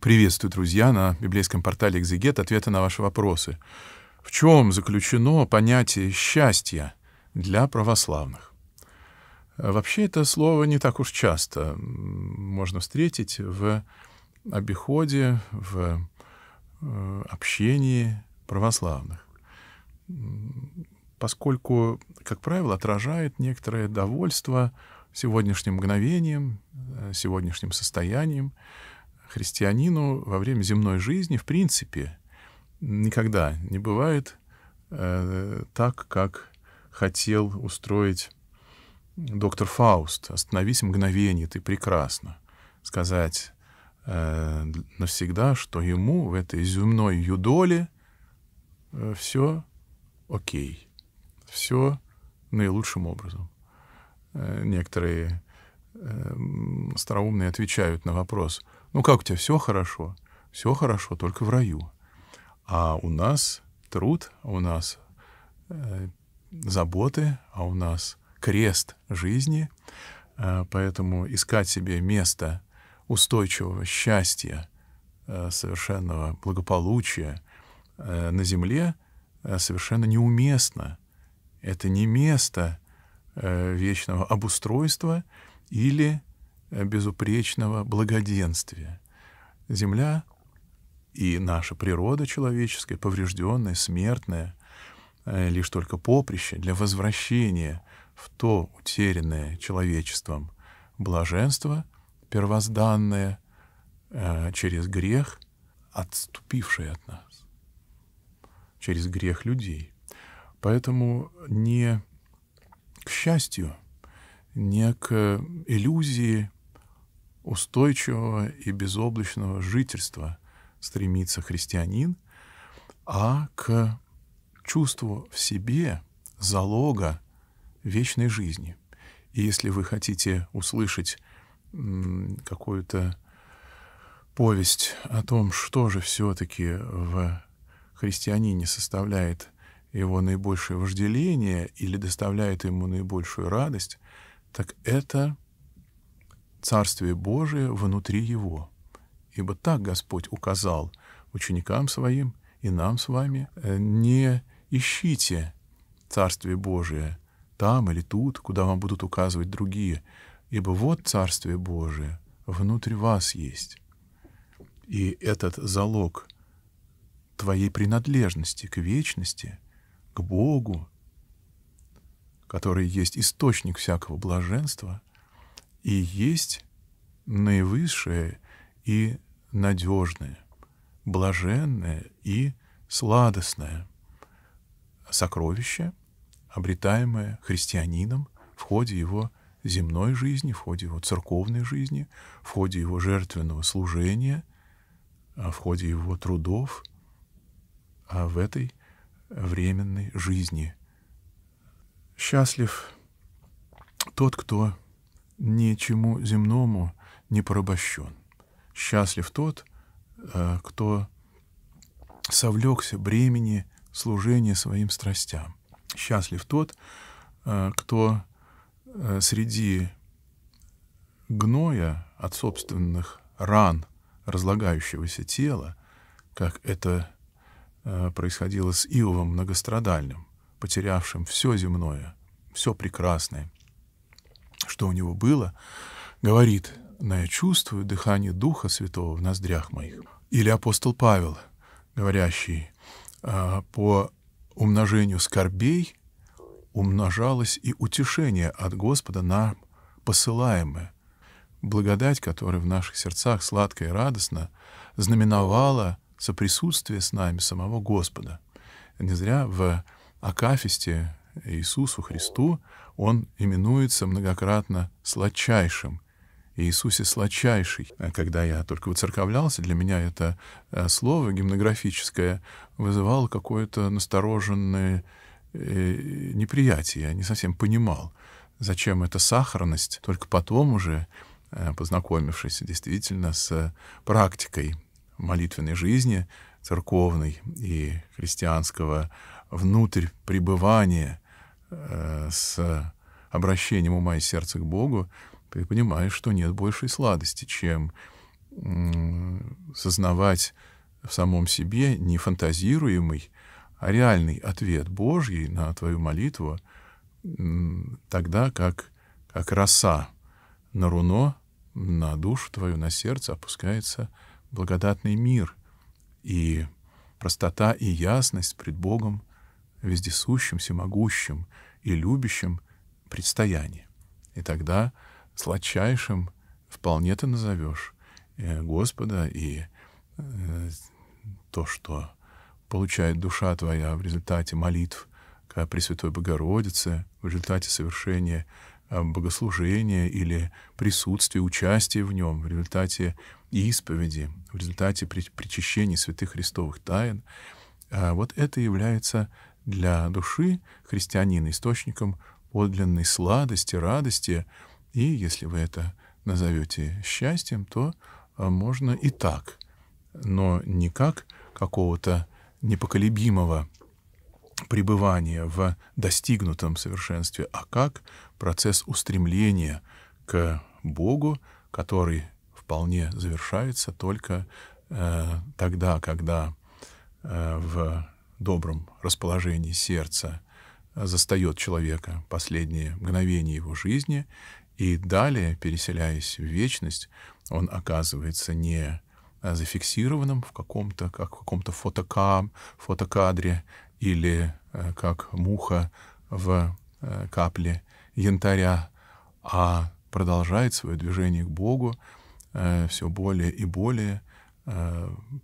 Приветствую, друзья, на библейском портале «Экзегет» ответы на ваши вопросы. В чем заключено понятие «счастья» для православных? Э, вообще это слово не так уж часто можно встретить в обиходе, в э, общении православных, поскольку, как правило, отражает некоторое довольство сегодняшним мгновением, э, сегодняшним состоянием, христианину во время земной жизни, в принципе, никогда не бывает э, так, как хотел устроить доктор Фауст. «Остановись мгновение, ты прекрасно». Сказать э, навсегда, что ему в этой земной юдоле э, все окей, все наилучшим образом. некоторые Эм, остроумные отвечают на вопрос, ну как у тебя, все хорошо? Все хорошо, только в раю. А у нас труд, а у нас э, заботы, а у нас крест жизни. Э, поэтому искать себе место устойчивого счастья, э, совершенного благополучия э, на земле э, совершенно неуместно. Это не место э, вечного обустройства, или э, безупречного благоденствия. Земля и наша природа человеческая, поврежденная, смертная, э, лишь только поприще для возвращения в то утерянное человечеством блаженство, первозданное э, через грех, отступившее от нас, через грех людей. Поэтому не к счастью — некое иллюзии устойчивого и безоблачного жительства стремится христианин, а к чувству в себе залога вечной жизни. И если вы хотите услышать какую-то повесть о том, что же все-таки в христианине составляет его наибольшее вожделение или доставляет ему наибольшую радость, так это Царствие Божие внутри его. Ибо так Господь указал ученикам своим и нам с вами, э, не ищите Царствие Божие там или тут, куда вам будут указывать другие, ибо вот Царствие Божие внутри вас есть. И этот залог твоей принадлежности к вечности, к Богу который есть источник всякого блаженства и есть наивысшее и надежное, блаженное и сладостное сокровище, обретаемое христианином в ходе его земной жизни, в ходе его церковной жизни, в ходе его жертвенного служения, а в ходе его трудов, а в этой временной жизни – Счастлив тот, кто ничему земному не порабощен. Счастлив тот, э, кто совлекся бремени служения своим страстям. Счастлив тот, э, кто э, среди гноя от собственных ран разлагающегося тела, как это происходило с Иовом многострадальным, потерявшим все земное, все прекрасное, что у него было, говорит, «Но я чувствую дыхание Духа Святого в ноздрях моих». Или апостол Павел, говорящий, «А, «По умножению скорбей умножалось и утешение от Господа на посылаемое, благодать, которая в наших сердцах сладко и радостно знаменовала соприсутствие с нами самого Господа. Не зря в Акафисте Иисусу Христу он именуется многократно сладчайшим. Иисусе сладчайший. А когда я только выцерковлялся, для меня это э, слово гимнографическое вызывало какое-то настороженное э, неприятие. Я не совсем понимал, зачем эта сахарность. Только потом уже, э, познакомившись действительно с практикой молитвенной жизни церковной и христианского внутрь пребывания э, с обращением ума и сердца к Богу, ты понимаешь, что нет большей сладости, чем э, сознавать в самом себе не фантазируемый, а реальный ответ Божий на твою молитву, э, тогда как, как роса на руно, на душу твою, на сердце опускается благодатный мир, и простота и ясность пред Богом вездесущим, всемогущим и любящим предстоянии. И тогда сладчайшим вполне ты назовешь э, Господа и э, то, что получает душа твоя в результате молитв к Пресвятой Богородице, в результате совершения э, богослужения или присутствия, участия в нем, в результате исповеди, в результате причащения святых Христовых тайн, а вот это является для души христианина источником подлинной сладости, радости. И если вы это назовете счастьем, то а, можно и так, но не как какого-то непоколебимого пребывания в достигнутом совершенстве, а как процесс устремления к Богу, который вполне завершается только э, тогда, когда э, в добром расположении сердца э, застает человека последние мгновения его жизни, и далее, переселяясь в вечность, он оказывается не э, зафиксированным в каком-то как в каком-то фотокам, фотокадре или э, как муха в капле янтаря, а продолжает свое движение к Богу все более и более,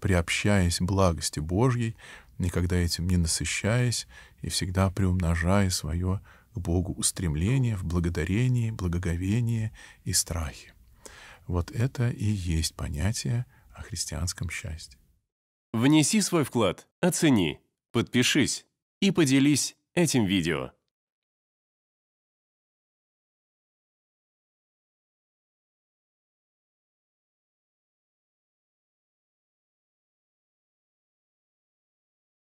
приобщаясь благости Божьей, никогда этим не насыщаясь и всегда приумножая свое к Богу устремление в благодарении, благоговении и страхе. Вот это и есть понятие о христианском счастье. Внеси свой вклад, оцени, подпишись и поделись этим видео.